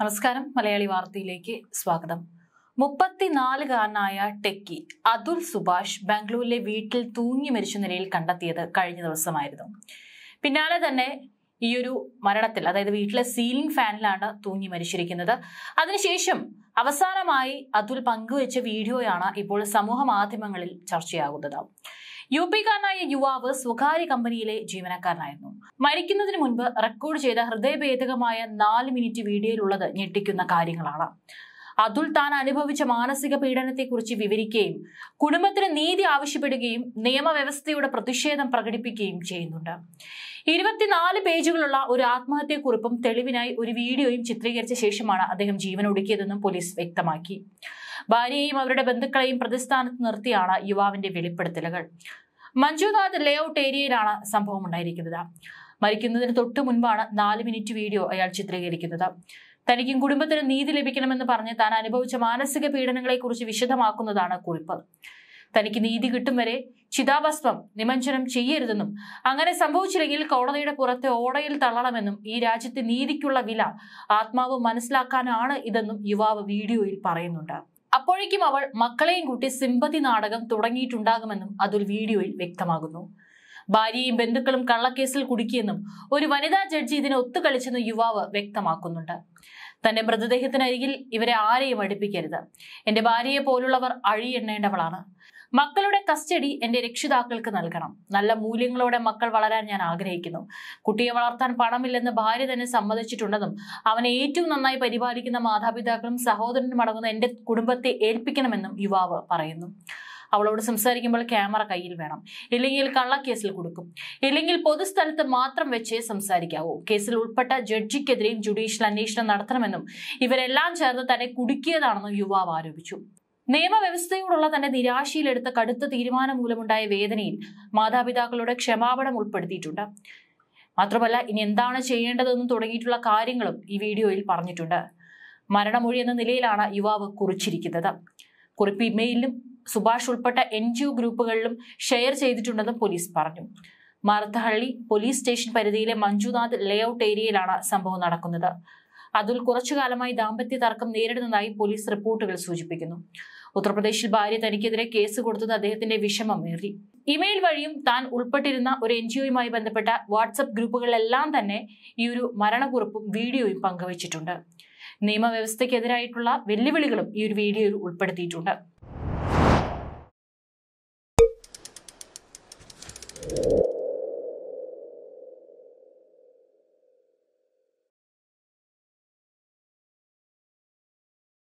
നമസ്കാരം മലയാളി വാർത്തയിലേക്ക് സ്വാഗതം മുപ്പത്തിനാലുകാരനായ ടെക്കി അതുൽ സുഭാഷ് ബാംഗ്ലൂരിലെ വീട്ടിൽ തൂങ്ങി മരിച്ച നിലയിൽ കണ്ടെത്തിയത് കഴിഞ്ഞ ദിവസമായിരുന്നു പിന്നാലെ തന്നെ ഈ ഒരു മരണത്തിൽ അതായത് വീട്ടിലെ സീലിംഗ് ഫാനിലാണ് തൂങ്ങി മരിച്ചിരിക്കുന്നത് അതിനുശേഷം അവസാനമായി അതുൽ പങ്കുവച്ച വീഡിയോയാണ് ഇപ്പോൾ സമൂഹ മാധ്യമങ്ങളിൽ ചർച്ചയാകുന്നത് യുപിക്കാരനായ യുവാവ് സ്വകാര്യ കമ്പനിയിലെ ജീവനക്കാരനായിരുന്നു മരിക്കുന്നതിന് മുൻപ് റെക്കോർഡ് ചെയ്ത ഹൃദയഭേദകമായ നാല് മിനിറ്റ് വീഡിയോയിലുള്ളത് ഞെട്ടിക്കുന്ന കാര്യങ്ങളാണ് അതുൽ താൻ അനുഭവിച്ച മാനസിക പീഡനത്തെക്കുറിച്ച് വിവരിക്കുകയും കുടുംബത്തിന് നീതി ആവശ്യപ്പെടുകയും നിയമവ്യവസ്ഥയുടെ പ്രതിഷേധം പ്രകടിപ്പിക്കുകയും ചെയ്യുന്നുണ്ട് ഇരുപത്തിനാല് പേജുകളുള്ള ഒരു ആത്മഹത്യക്കുറിപ്പും തെളിവിനായി ഒരു വീഡിയോയും ചിത്രീകരിച്ച ശേഷമാണ് അദ്ദേഹം ജീവനൊടുക്കിയതെന്നും പോലീസ് വ്യക്തമാക്കി ഭാര്യയെയും അവരുടെ ബന്ധുക്കളെയും പ്രതിസ്ഥാനത്ത് നിർത്തിയാണ് യുവാവിന്റെ വെളിപ്പെടുത്തലുകൾ മഞ്ജുനാഥ് ലേഔട്ട് ഏരിയയിലാണ് സംഭവം ഉണ്ടായിരിക്കുന്നത് മരിക്കുന്നതിന് തൊട്ട് മുൻപാണ് നാല് മിനിറ്റ് വീഡിയോ അയാൾ ചിത്രീകരിക്കുന്നത് തനിക്കും കുടുംബത്തിന് നീതി ലഭിക്കണമെന്ന് പറഞ്ഞ് താൻ അനുഭവിച്ച മാനസിക പീഡനങ്ങളെക്കുറിച്ച് വിശദമാക്കുന്നതാണ് കുറിപ്പ് തനിക്ക് നീതി കിട്ടും വരെ ചിതാഭസ്മം നിമഞ്ജനം ചെയ്യരുതെന്നും അങ്ങനെ സംഭവിച്ചില്ലെങ്കിൽ കോടതിയുടെ പുറത്തെ ഓടയിൽ തള്ളണമെന്നും ഈ രാജ്യത്തെ നീതിക്കുള്ള വില ആത്മാവ് മനസ്സിലാക്കാനാണ് ഇതെന്നും യുവാവ് വീഡിയോയിൽ പറയുന്നുണ്ട് അപ്പോഴേക്കും അവൾ മക്കളെയും കൂട്ടി സിമ്പതി നാടകം തുടങ്ങിയിട്ടുണ്ടാകുമെന്നും അതുൽ വീഡിയോയിൽ വ്യക്തമാകുന്നു ഭാര്യയും ബന്ധുക്കളും കള്ളക്കേസിൽ കുടുക്കിയെന്നും ഒരു വനിതാ ജഡ്ജി ഇതിനെ ഒത്തുകളിച്ചെന്നും യുവാവ് വ്യക്തമാക്കുന്നുണ്ട് തന്റെ മൃതദേഹത്തിനരികിൽ ഇവരെ ആരെയും അടുപ്പിക്കരുത് എന്റെ ഭാര്യയെ പോലുള്ളവർ അഴിയെണ്ണേണ്ടവളാണ് മക്കളുടെ കസ്റ്റഡി എന്റെ രക്ഷിതാക്കൾക്ക് നൽകണം നല്ല മൂല്യങ്ങളോടെ മക്കൾ വളരാൻ ഞാൻ ആഗ്രഹിക്കുന്നു കുട്ടിയെ വളർത്താൻ പണമില്ലെന്ന് ഭാര്യ തന്നെ സമ്മതിച്ചിട്ടുണ്ടെന്നും അവനെ ഏറ്റവും നന്നായി പരിപാലിക്കുന്ന മാതാപിതാക്കളും സഹോദരനും അടങ്ങുന്ന എന്റെ കുടുംബത്തെ ഏൽപ്പിക്കണമെന്നും യുവാവ് പറയുന്നു അവളോട് സംസാരിക്കുമ്പോൾ ക്യാമറ കയ്യിൽ വേണം ഇല്ലെങ്കിൽ കള്ളക്കേസിൽ കൊടുക്കും ഇല്ലെങ്കിൽ പൊതുസ്ഥലത്ത് മാത്രം വെച്ചേ സംസാരിക്കാവൂ കേസിൽ ഉൾപ്പെട്ട ജഡ്ജിക്കെതിരെയും ജുഡീഷ്യൽ അന്വേഷണം നടത്തണമെന്നും ഇവരെല്ലാം ചേർന്ന് തന്നെ കുടുക്കിയതാണെന്നും യുവാവ് ആരോപിച്ചു നിയമവ്യവസ്ഥയോടുള്ള തന്റെ നിരാശയിലെടുത്ത കടുത്ത തീരുമാനം മൂലമുണ്ടായ വേദനയിൽ മാതാപിതാക്കളുടെ ക്ഷമാപണം ഉൾപ്പെടുത്തിയിട്ടുണ്ട് മാത്രമല്ല ഇനി എന്താണ് ചെയ്യേണ്ടതെന്നും തുടങ്ങിയിട്ടുള്ള കാര്യങ്ങളും ഈ വീഡിയോയിൽ പറഞ്ഞിട്ടുണ്ട് മരണമൊഴി എന്ന നിലയിലാണ് യുവാവ് കുറിച്ചിരിക്കുന്നത് കുറിപ്പ് ഇമെയിലും സുഭാഷ് ഉൾപ്പെട്ട എൻ ജി ഒ ഗ്രൂപ്പുകളിലും ഷെയർ ചെയ്തിട്ടുണ്ടെന്നും പോലീസ് പറഞ്ഞു മാർത്തഹള്ളി പോലീസ് സ്റ്റേഷൻ പരിധിയിലെ മഞ്ജുനാഥ് ലേഔട്ട് ഏരിയയിലാണ് സംഭവം നടക്കുന്നത് അതിൽ കുറച്ചു കാലമായി ദാമ്പത്യ തർക്കം നേരിടുന്നതായി പോലീസ് റിപ്പോർട്ടുകൾ സൂചിപ്പിക്കുന്നു ഉത്തർപ്രദേശിൽ ഭാര്യ തനിക്കെതിരെ കേസ് കൊടുത്തത് അദ്ദേഹത്തിന്റെ വിഷമമേറി ഇമെയിൽ വഴിയും താൻ ഉൾപ്പെട്ടിരുന്ന ഒരു എൻ ബന്ധപ്പെട്ട വാട്സപ്പ് ഗ്രൂപ്പുകളിലെല്ലാം തന്നെ ഈ ഒരു മരണക്കുറിപ്പും വീഡിയോയും പങ്കുവച്ചിട്ടുണ്ട് നിയമവ്യവസ്ഥയ്ക്കെതിരായിട്ടുള്ള വെല്ലുവിളികളും ഈ ഒരു വീഡിയോയിൽ ഉൾപ്പെടുത്തിയിട്ടുണ്ട്